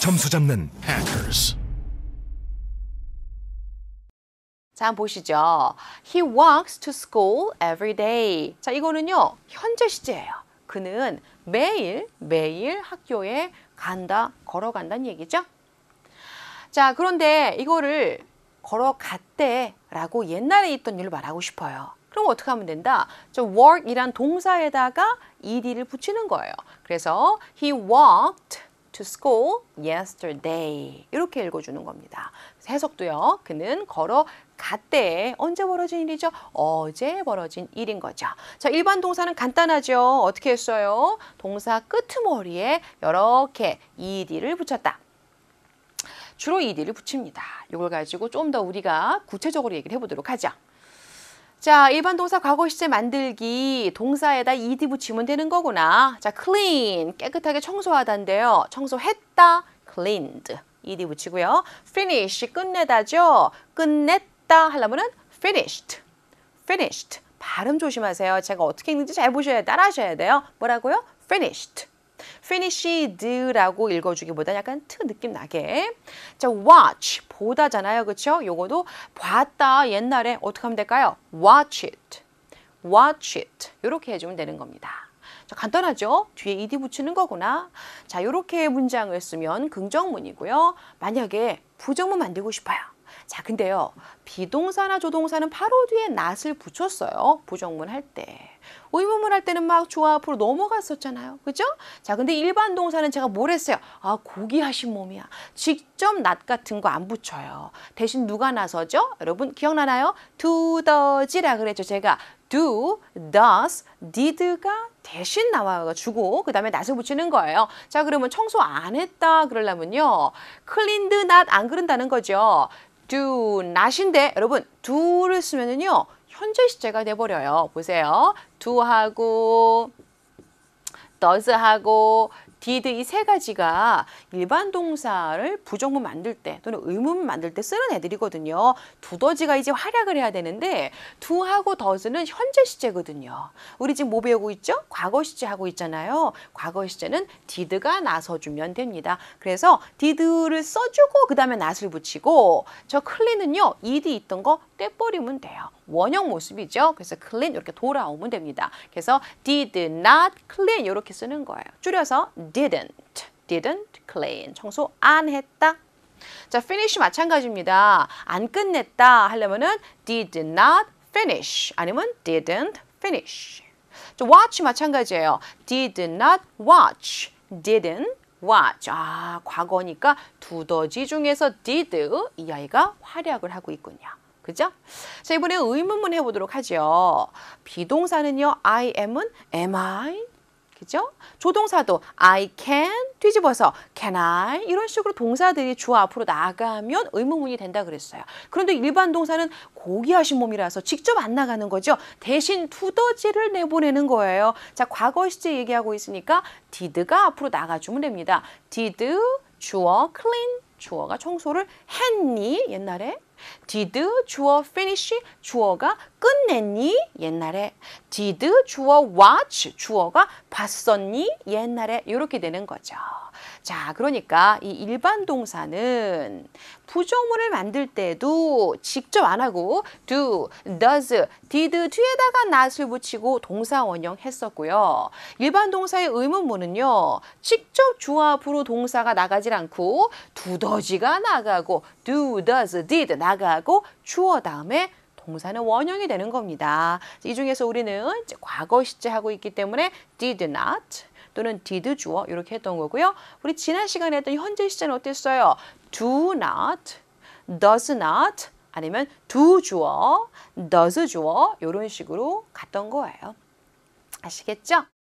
점수 잡는 hackers. 자, 한번 보시죠. He walks to school every day. 자, 이거는요. 현재 시제예요. 그는 매일 매일 학교에 간다, 걸어간다는 얘기죠. 자, 그런데 이거를 걸어갔대라고 옛날에 있던 일로 말하고 싶어요. 그럼 어떻게 하면 된다? 저 walk이란 동사에다가 ed를 붙이는 거예요. 그래서 he walked to school yesterday. 이렇게 읽어주는 겁니다. 해석도요. 그는 걸어 갔대. 언제 벌어진 일이죠? 어제 벌어진 일인 거죠. 자, 일반 동사는 간단하죠. 어떻게 했어요? 동사 끄트머리에 이렇게 ed를 붙였다. 주로 ed를 붙입니다. 이걸 가지고 좀 더 우리가 구체적으로 얘기를 해보도록 하죠. 자, 일반 동사 과거 시제 만들기 동사에다 ed 붙이면 되는 거구나. 자, clean 깨끗하게 청소하다인데요. 청소했다 cleaned ed 붙이고요. finish 끝내다죠. 끝냈다 하려면은 finished finished 발음 조심하세요. 제가 어떻게 읽는지 잘 보셔야 따라하셔야 돼요. 뭐라고요? finished finished라고 읽어주기보다 약간 트 느낌 나게. 자, watch 보다잖아요, 그렇죠? 요거도 봤다 옛날에 어떻게 하면 될까요? watch it, watch it 요렇게 해주면 되는 겁니다. 자, 간단하죠? 뒤에 ed 붙이는 거구나. 자, 이렇게 문장을 쓰면 긍정문이고요. 만약에 부정문 만들고 싶어요. 자, 근데요. 비동사나 조동사는 바로 뒤에 낫을 붙였어요. 부정문 할 때. 의문문 할 때는 막주화 앞으로 넘어갔었잖아요. 그죠? 자, 근데 일반 동사는 제가 뭘 했어요? 아, 고귀하신 몸이야. 직접 낫 같은 거 안 붙여요. 대신 누가 나서죠? 여러분 기억나나요? do, does이라 그랬죠. 제가 do, does, did가 대신 나와주고 그 다음에 낫을 붙이는 거예요. 자, 그러면 청소 안 했다 그러려면요. cleaned not 안 그런다는 거죠. do not인데 여러분 do를 쓰면은요 현재 시제가 돼버려요. 보세요. do하고 does하고 did 이 세 가지가 일반 동사를 부정문 만들 때 또는 의문 만들 때 쓰는 애들이거든요. 두더지가 이제 활약을 해야 되는데 두하고 더즈는 현재 시제거든요. 우리 지금 뭐 배우고 있죠? 과거 시제 하고 있잖아요. 과거 시제는 did가 나서주면 됩니다. 그래서 did를 써주고 그 다음에 낫을 붙이고 저 클린은요. id 있던 거 떼버리면 돼요. 원형 모습이죠. 그래서 clean 이렇게 돌아오면 됩니다. 그래서 did not clean 이렇게 쓰는 거예요. 줄여서 didn't, didn't clean. 청소 안 했다. 자, finish 마찬가지입니다. 안 끝냈다 하려면은 did not finish 아니면 didn't finish. 자, watch 마찬가지예요. did not watch, didn't watch. 아, 과거니까 두더지 중에서 did 이 아이가 활약을 하고 있군요. 그죠? 자, 이번에 의문문 해보도록 하죠. 비동사는요, I am은 am I, 동죠 조동사도 I can 뒤집어서 can I 이런 식으로 동사들이 주 앞으로 나가면 의문문이 된다 그랬어요. 그런데 일반 동사는 고귀하신 몸이라서 직접 안 나가는 거죠. 대신 두더지를 내보내는 거예요. 자, 과거 시제 얘기하고 있으니까 did가 앞으로 나가주면 됩니다. did 주어 clean 주어가 청소를 했니 옛날에 did 주어 finish 주어가 끝냈니 옛날에 did 주어 watch 주어가 봤었니 옛날에 이렇게 되는 거죠. 자 그러니까 이 일반 동사는 부정문을 만들 때도 직접 안 하고 do, does, did 뒤에다가 not을 붙이고 동사 원형 했었고요. 일반 동사의 의문문은요. 직접 주어 앞으로 동사가 나가질 않고 두더지가 나가고 do, does, did 나 나가고 주어 다음에 동사는 원형이 되는 겁니다. 이 중에서 우리는 과거 시제 하고 있기 때문에 did not 또는 did 주어 이렇게 했던 거고요. 우리 지난 시간에 했던 현재 시제는 어땠어요? do not, does not 아니면 do 주어, does 주어 이런 식으로 갔던 거예요. 아시겠죠?